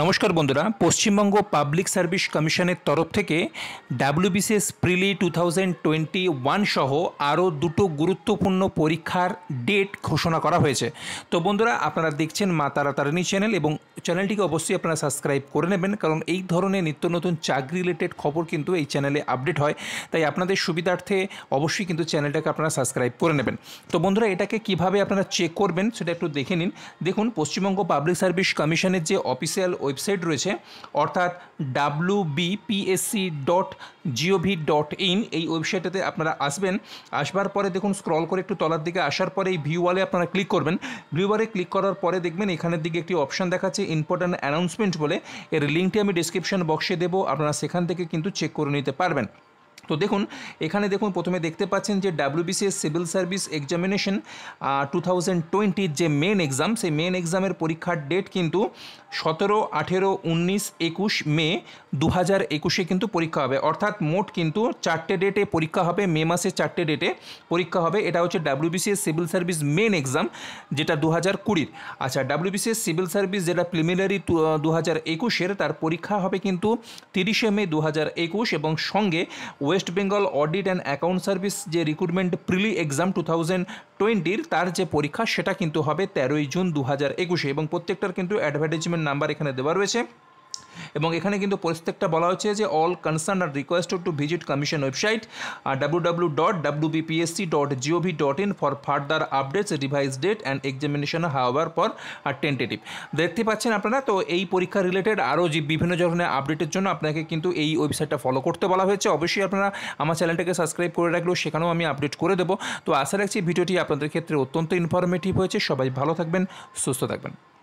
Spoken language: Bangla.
নমস্কার বন্ধুরা পশ্চিমবঙ্গ পাবলিক সার্ভিস কমিশনের তরফ থেকে WBCS prelim two thousand twenty one সহ আরও দুটো গুরুত্বপূর্ণ পরীক্ষার ডেট ঘোষণা করা হয়েছে তো বন্ধুরা আপনারা দেখছেন মা তারিণী চ্যানেল এবং চ্যানেলটিকে অবশ্যই আপনারা সাবস্ক্রাইব করে নেবেন কারণ এই ধরনের নিত্য নতুন চাকরি রিলেটেড খবর কিন্তু এই চ্যানেলে আপডেট হয় তাই আপনাদের সুবিধার্থে অবশ্যই কিন্তু চ্যানেলটাকে আপনারা সাবস্ক্রাইব করে নেবেন তো বন্ধুরা এটাকে কিভাবে আপনারা চেক করবেন সেটা একটু দেখে নিন দেখুন পশ্চিমবঙ্গ পাবলিক সার্ভিস কমিশনের যে অফিসিয়াল ওয়েবসাইট রয়েছে অর্থাৎ W BPSC dot GOV dot in এই ওয়েবসাইটটাতে আপনারা আসবেন আসবার পরে দেখুন স্ক্রল করে একটু তলার দিকে আসার পরে এই ভিউ ওয়ালে আপনারা ক্লিক করবেন ভিউ ওয়ালে ক্লিক করার পরে দেখবেন এখানের দিকে একটি অপশান দেখাচ্ছে ইম্পর্ট্যান্ট অ্যানাউন্সমেন্ট বলে এর লিঙ্কটি আমি ডিসক্রিপশন বক্সে দেবো আপনারা সেখান থেকে কিন্তু চেক করে নিতে পারবেন তো দেখুন এখানে দেখুন প্রথমে দেখতে পাচ্ছেন যে WBCS civil service examination two thousand টোয়েন্টির যে মেন এক্সাম সেই মেন এক্সামের পরীক্ষার ডেট কিন্তু সতেরো আঠেরো উনিশ একুশ মে দু হাজার একুশে কিন্তু পরীক্ষা হবে অর্থাৎ মোট কিন্তু চারটে ডেটে পরীক্ষা হবে মে মাসে চারটে ডেটে পরীক্ষা হবে এটা হচ্ছে WBCS civil service main exam যেটা দু হাজার কুড়ির আচ্ছা ডাব্লিউবিসিএস সিভিল সার্ভিস যেটা প্রিমিলারি দু হাজার একুশের তার পরীক্ষা হবে কিন্তু তিরিশে মে দু হাজার একুশ এবং সঙ্গে ওয়ে West Bengal audit and account service যে recruitment prelim exam two thousand টোয়েন্টির তার যে পরীক্ষা সেটা কিন্তু হবে তেরোই জুন দু হাজার একুশে এবং প্রত্যেকটার কিন্তু অ্যাডভার্টাইজমেন্ট নাম্বার এখানে দেওয়া রয়েছে এবং এখানে কিন্তু প্রত্যেকটা বলা হচ্ছে যে all concern are requested to visit commission website W W dot W BPSC dot GOV dot in for further updates revise date and examination hour for tentative দেখতে পাচ্ছেন আপনারা তো এই পরীক্ষা রিলেটেড আরও যে বিভিন্ন ধরনের আপডেটের জন্য আপনাকে কিন্তু এই ওয়েবসাইটটা ফলো করতে বলা হয়েছে অবশ্যই আপনারা আমার চ্যানেলটাকে সাবস্ক্রাইব করে রাখলেও সেখানেও আমি আপডেট করে দেবো তো আশা রাখছি ভিডিওটি আপনাদের ক্ষেত্রে অত্যন্ত ইনফরমেটিভ হয়েছে সবাই ভালো থাকবেন সুস্থ থাকবেন